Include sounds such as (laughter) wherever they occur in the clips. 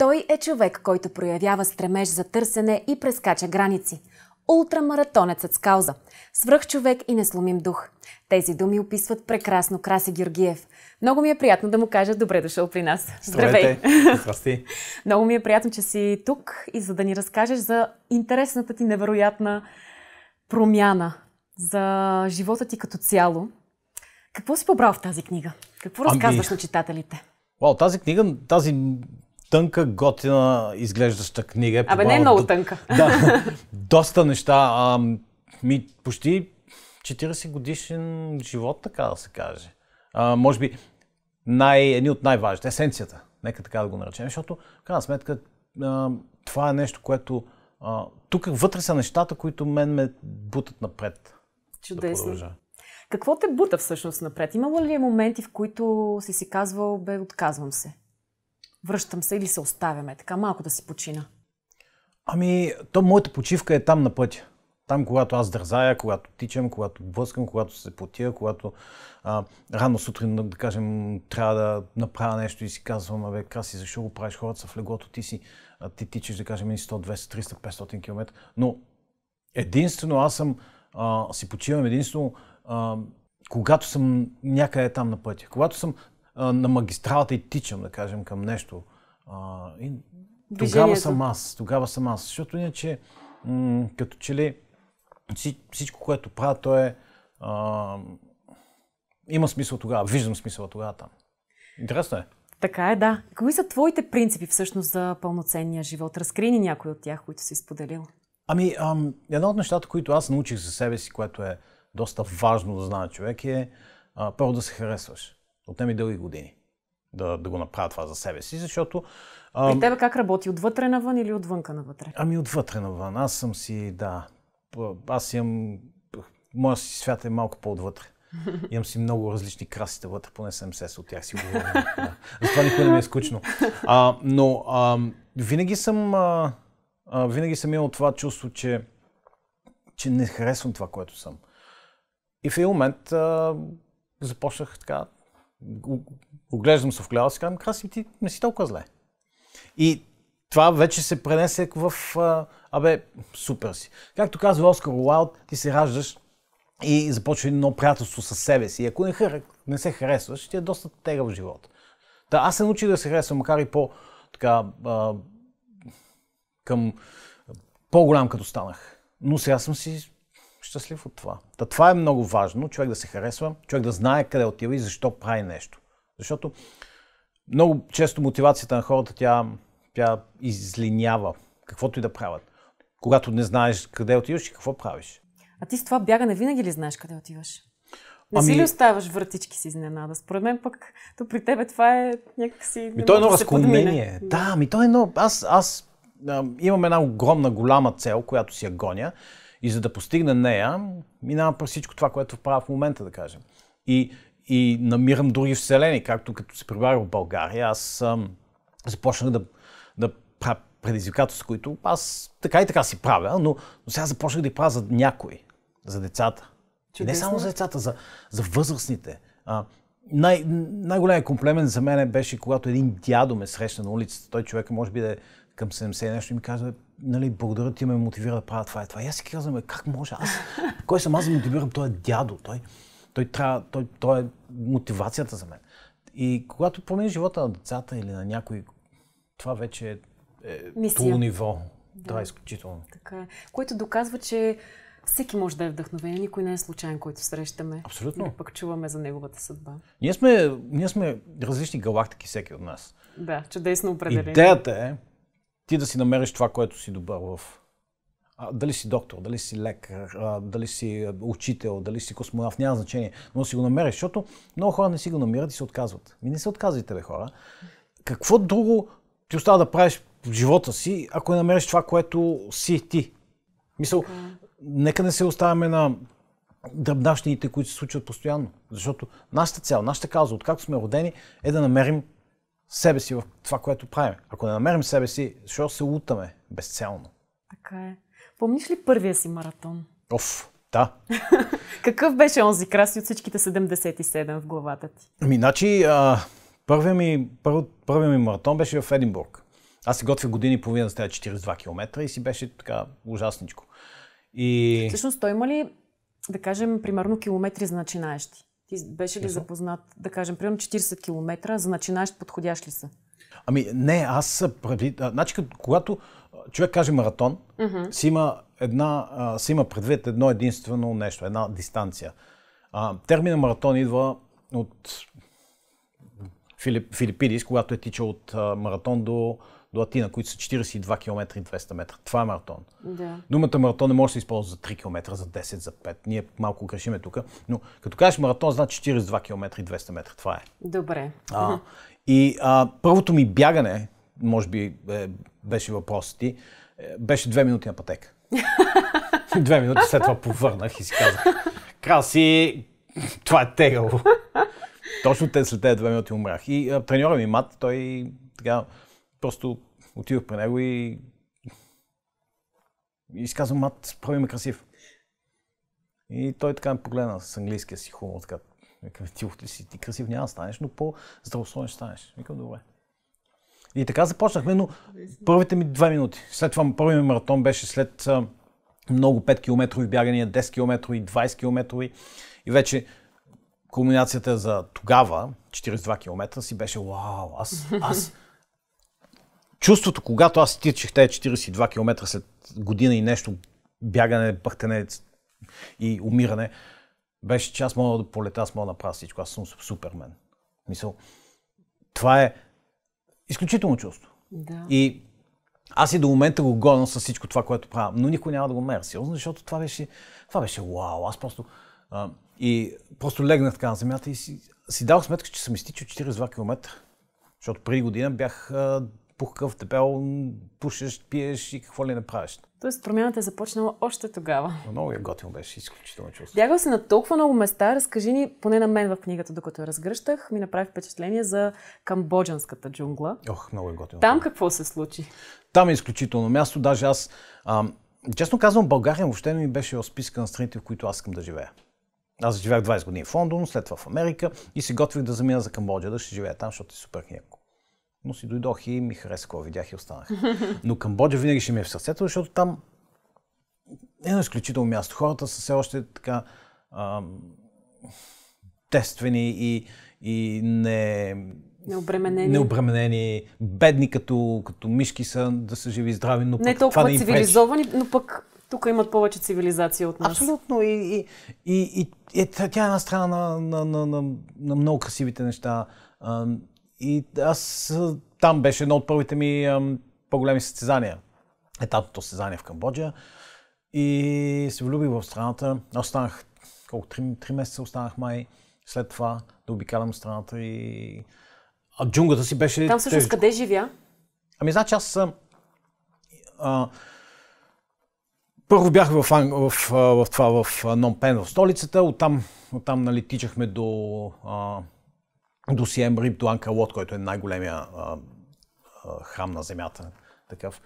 Той е човек, който проявява стремеж за търсене и прескача граници. Ултрамаратонецът с кауза. Свръхчовек и несломим дух. Тези думи описват прекрасно Краси Георгиев. Много ми е приятно да му кажа добре дошъл при нас. Здравей! Здрасти! (laughs) Много ми е приятно, че си тук и за да ни разкажеш за интересната ти невероятна промяна за живота ти като цяло. Какво си побрал в тази книга? Какво ами- разказваш ами... на читателите? Вау, тази книга, тази тънка, готина, изглеждаща книга. Абе, не е много тънка. (laughs) Да, доста неща. А, ми, почти 40 годишен живот, така да се каже. А, може би най, едни от най-важните, есенцията, нека така да го наречем, защото, в крайна сметка, а, това е нещо, което а, тук вътре са нещата, които мен ме бутат напред. Чудесно. Да Какво те бута всъщност напред? Имало ли е моменти, в които си си казвал, бе, отказвам се? връщам се или се оставяме, така малко да си почина? Ами, то моята почивка е там на пътя. Там, когато аз дързая, когато тичам, когато блъскам, когато се потия, когато а, рано сутрин, да кажем, трябва да направя нещо и си казвам, абе, краси, защо го правиш? Хората са в леглото, ти си, а, ти тичаш, да кажем, 100, 200, 300, 500 км. Но единствено аз съм, а, си почивам единствено, а, когато съм някъде там на пътя. Когато съм на магистралата и тичам, да кажем, към нещо. А, и тогава съм аз, тогава съм аз. Защото иначе, м- като че ли всичко, което правя, то е... А, има смисъл тогава, виждам смисъл тогава там. Интересно е. Така е, да. Кои са твоите принципи всъщност за пълноценния живот? Разкри ни някой от тях, които си споделил. Ами, ам, едно от нещата, които аз научих за себе си, което е доста важно да знае човек, е а, първо да се харесваш. Отнеми дълги години да, да го направя това за себе си, защото... А... При тебе как работи? Отвътре навън или отвънка навътре? Ами отвътре навън. Аз съм си, да. Аз имам... Моя си свят е малко по-отвътре. (laughs) Имам си много различни красите вътре, поне 70 от тях си говоря. да. Затова никой не ми е скучно. А, но а, винаги съм... А, а, винаги съм имал това чувство, че, че не харесвам това, което съм. И в един момент а, започнах така оглеждам се в гледало и си казвам, краси, ти не си толкова зле. И това вече се пренесе в, а, абе, супер си. Както казва Оскар Уайлд, ти се раждаш и започва едно приятелство с себе си. И ако не, хар... не се харесваш, ти е доста в живота. Та аз се научих да се харесвам, макар и по така, а, към по-голям като станах. Но сега съм си щастлив от това. Та това е много важно, човек да се харесва, човек да знае къде отива и защо прави нещо. Защото много често мотивацията на хората тя, тя излинява каквото и да правят. Когато не знаеш къде отиваш и какво правиш. А ти с това бягане винаги ли знаеш къде отиваш? Не ами... си ли оставаш вратички си изненада? Според мен пък, то при тебе това е някакси... Ми то е едно да разклонение. Да, ми то е едно... Аз, аз имам една огромна, голяма цел, която си я гоня и за да постигна нея, минавам през всичко това, което правя в момента, да кажем. И, и намирам други вселени, както като се прибавя в България, аз ам, започнах да, да правя предизвикателства, които аз така и така си правя, но, но сега започнах да ги правя за някой, за децата. Чудесно. Не само за децата, за, за възрастните. А, най- най-големият комплимент за мен беше, когато един дядо ме срещна на улицата. Той човек може би да е към 70 нещо и ми казва, нали, благодаря ти ме мотивира да правя това и това. И аз си казвам, как може аз, кой съм аз да мотивирам този дядо? Той, той, трябва, той, той е мотивацията за мен. И когато промениш живота на децата или на някой, това вече е, е Мисия. ниво. Да. Това е изключително. Така е. Което доказва, че всеки може да е вдъхновен, никой не е случайен, който срещаме. Абсолютно. Но пък чуваме за неговата съдба. Ние сме, ние сме различни галактики, всеки от нас. Да, чудесно определение. Идеята е, ти да си намериш това, което си добър в. А, дали си доктор, дали си лекар, а, дали си учител, дали си космонавт, няма значение, но си го намериш, защото много хора не си го намират и се отказват. Ми не се отказвайте, бе, хора. Какво друго ти остава да правиш в живота си, ако не намериш това, което си ти? Мисъл, okay. Е. нека не се оставяме на дръбнащините, които се случват постоянно. Защото нашата цел, нашата кауза, откакто сме родени, е да намерим себе си в това, което правим. Ако не намерим себе си, защо се лутаме безцелно. Така е. Помниш ли първия си маратон? Оф, да. (laughs) Какъв беше онзи краси от всичките 77 в главата ти? Ами, значи, а, първия, ми, първ, първия ми маратон беше в Единбург. Аз се готвя години и половина за тези 42 км и си беше така ужасничко. И... Всъщност, той има ли, да кажем, примерно километри за начинаещи? Ти беше ли запознат, да кажем, примерно 40 км, за начинаещ подходящ ли са? Ами не, аз преди... Значи, когато човек каже маратон, mm-hmm. си, има една, а, си има предвид едно единствено нещо, една дистанция. А, термина маратон идва от Филип, Филипидис, когато е тичал от а, маратон до до Атина, които са 42 км и 200 метра. Това е маратон. Да. Думата маратон не може да се използва за 3 км, за 10, за 5. Ние малко грешиме тук, но като кажеш маратон, значи 42 км и 200 метра. Това е. Добре. А, и а, първото ми бягане, може би е, беше въпросът ти, е, беше 2 минути на пътека. (laughs) две минути след това повърнах и си казах, краси, това е тегало. (laughs) Точно те след тези две минути умрях. И треньора ми, Мат, той така Просто отидох при него и и изказвам, мат, прави ме красив. И той така ме погледна с английския си хумор, така. Викам, ти, ти си, ти красив няма да станеш, но по-здравословен ще станеш. Викам, добре. И така започнахме, но първите ми две минути. След това първият ми маратон беше след а, много 5 км бягания, 10 км, 20 км. И вече кулминацията за тогава, 42 км, си беше вау, аз, аз чувството, когато аз тичах тези 42 км след година и нещо, бягане, пъхтене и умиране, беше, че аз мога да полета, аз мога да направя всичко, аз съм супермен. Мисъл, това е изключително чувство. Да. И аз и до момента го гоня с всичко това, което правя, но никой няма да го меря сериозно, защото това беше, това беше вау, аз просто... А, и просто легнах така на земята и си, си дал сметка, че съм изтичал 42 км. Защото преди година бях а, пухкав дебел, пушеш, пиеш и какво ли направиш. Тоест промяната е започнала още тогава. много я готино беше, изключително чувство. Бягал се на толкова много места. Разкажи ни, поне на мен в книгата, докато я разгръщах, ми направи впечатление за камбоджанската джунгла. Ох, много е готино. Там какво се случи? Там е изключително място. Даже аз, ам, честно казвам, България въобще не ми беше в списка на страните, в които аз искам да живея. Аз живях 20 години в Лондон, след това в Америка и се готвих да замина за Камбоджа, да ще живея там, защото е супер яко но си дойдох и ми хареса какво видях и останах. (laughs) Но Камбоджа винаги ще ми е в сърцето, защото там е едно изключително място. Хората са все още така тествени и, и не... Необременени. Необременени, бедни като, като мишки са, да са живи и здрави, но Не пък, толкова това не цивилизовани, но пък тук имат повече цивилизация от нас. Абсолютно. И, и, и, и, и е, тя е една страна на, на, на, на, на много красивите неща. И аз там беше едно от първите ми по-големи състезания. Етапното състезание в Камбоджа. И се влюбих в страната. Аз останах, колко, 3, три месеца останах май след това да обикалям страната и... А джунгата си беше... Там всъщност тежко. къде живя? Ами значи аз А, първо бях в, в, в, в това, в Пен, в столицата. Оттам, оттам нали, тичахме до а, до Сием Риб, до Анкалот, който е най-големия а, а, храм на земята. Такъв.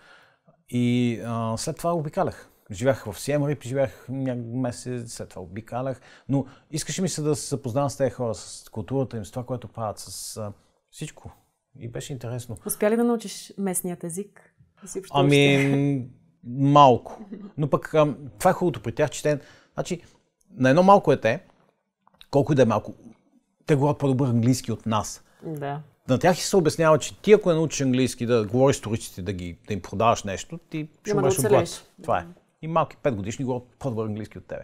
И а, след това обикалях. Живях в Сием Риб, живях някакъв месец, след това обикалях. Но искаше ми се да се запознавам с тези хора, с културата им, с това, което правят, с а, всичко. И беше интересно. Успя ли да научиш местният език? Ами, малко. Но пък а, това е хубавото при тях, че те... Значи, на едно малко ете, колко и да е малко, те говорят по-добър английски от нас. Да. На тях и се обяснява, че ти ако не научиш английски да говориш с туристите, да, ги, да им продаваш нещо, ти ще бъдеш оплат. Това е. И малки 5 годишни говорят по-добър английски от тебе.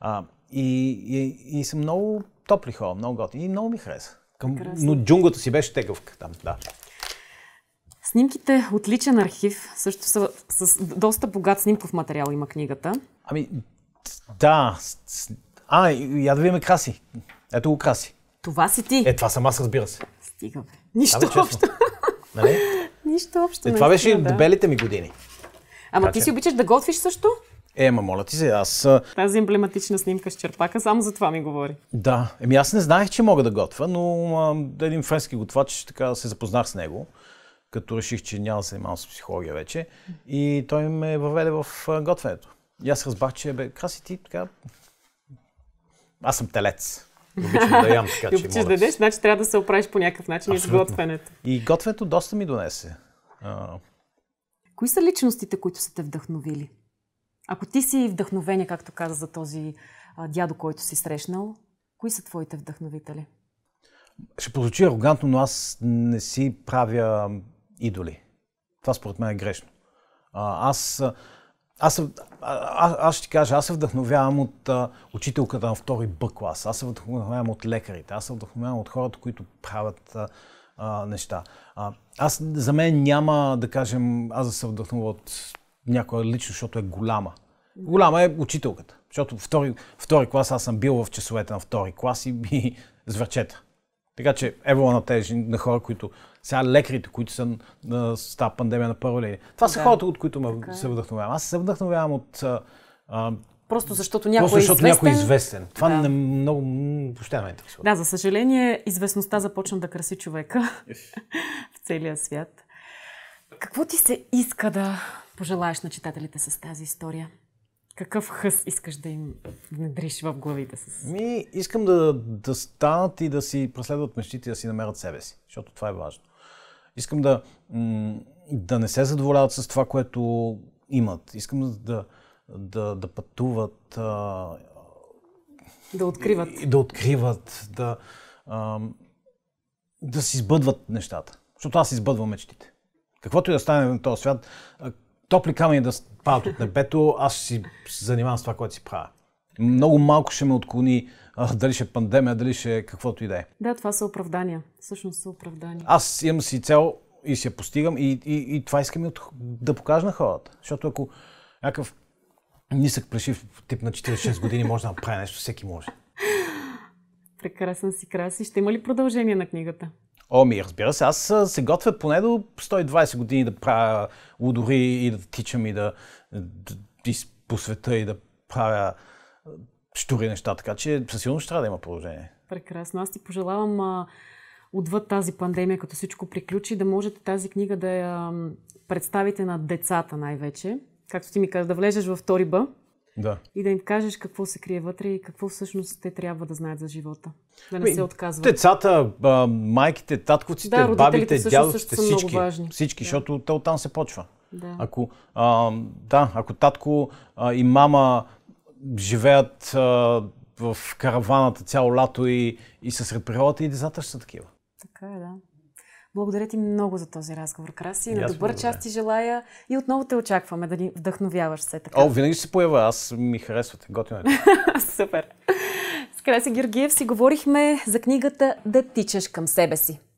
А, и, и, и са много топли хора, много готини и много ми хареса. Към, но джунгата си беше тегавка там, да. Снимките от личен архив също са с доста богат снимков материал има книгата. Ами, да. А, я да видим Краси. Ето го Краси. Това си ти. Е, това съм аз, разбира се. Стига, бе. Нищо да, бе, общо. (laughs) Нали? Нищо общо. Е, нали, това беше да. дебелите ми години. Ама така, ти си обичаш да готвиш също? Е, ма моля ти се, аз... Тази емблематична снимка с черпака само за това ми говори. Да, еми аз не знаех, че мога да готвя, но а, един френски готвач, така се запознах с него, като реших, че няма да се занимавам с психология вече. И той ме въведе в готвенето. И аз разбрах, че бе, краси ти така... Аз съм телец. Обичам да ям, така (laughs) че мога. да дадеш, значи трябва да се оправиш по някакъв начин Абсолютно. и с готвенето. И готвенето доста ми донесе. А... Кои са личностите, които са те вдъхновили? Ако ти си вдъхновение, както каза за този а, дядо, който си срещнал, кои са твоите вдъхновители? Ще прозвучи арогантно, но аз не си правя идоли. Това според мен е грешно. А, аз аз, съм, а, аз ще ти кажа, аз се вдъхновявам от а, учителката на втори Б клас, аз се вдъхновявам от лекарите, аз се вдъхновявам от хората, които правят а, а, неща. А, аз, за мен няма да кажем, аз да се вдъхнува от някоя лично, защото е голяма. Голяма е учителката, защото втори, втори клас аз съм бил в часовете на втори клас и, и (laughs) звърчета. Така че ево на тези на хора, които сега лекарите, които са на, с тази пандемия на първа линия. Това да. са хората, от които ме така е. се вдъхновявам. Аз се вдъхновявам от... А, Просто защото някой е Просто защото е известен. Някой е известен. Това да. не много, въобще ме интересува. Да, за съжаление, известността започна да краси човека (laughs) в целия свят. Какво ти се иска да пожелаеш на читателите с тази история? Какъв хъс искаш да им внедриш в главите с... Ми, искам да, да станат и да си преследват мечтите, да си намерят себе си, защото това е важно. Искам да, да не се задоволяват с това, което имат. Искам да, да, да пътуват. А... Да откриват. И, да откриват, да, а, да си избъдват нещата. Защото аз избъдвам мечтите. Каквото и да стане на този свят, топли камъни да падат от небето, аз си занимавам с това, което си правя. Много малко ще ме отклони дали ще е пандемия, дали ще е каквото и да е. Да, това са оправдания. Всъщност са оправдания. Аз имам си цел и си я постигам и, и, и това искам и от, да покажа на хората. Защото ако някакъв нисък прешив тип на 46 години може да направи нещо, всеки може. Прекрасен си, краси. Ще има ли продължение на книгата? О, ми, разбира се, аз се готвя поне до 120 години да правя лудори и да тичам и да, да по света и да правя штури неща, така че със сигурност ще трябва да има положение. Прекрасно. Аз ти пожелавам а, отвъд тази пандемия, като всичко приключи, да можете тази книга да я представите на децата най-вече. Както ти ми каза, да влезеш във втори Б, да. и да им кажеш какво се крие вътре и какво всъщност те трябва да знаят за живота. Да не Ми, се отказват. Децата, майките, татковците, да, бабите, дядовците, всички. Всички, да. защото те оттам се почва. Да. Ако, а, да, ако татко а, и мама живеят а, в караваната цяло лято и, и са сред природата, и децата ще са такива. Така е, да. Благодаря ти много за този разговор, Краси. На добър час ти желая и отново те очакваме да ни вдъхновяваш все така. О, винаги се поява. Аз ми харесвате. Готино е. (laughs) Супер. С Краси Георгиев си говорихме за книгата Да тичаш към себе си.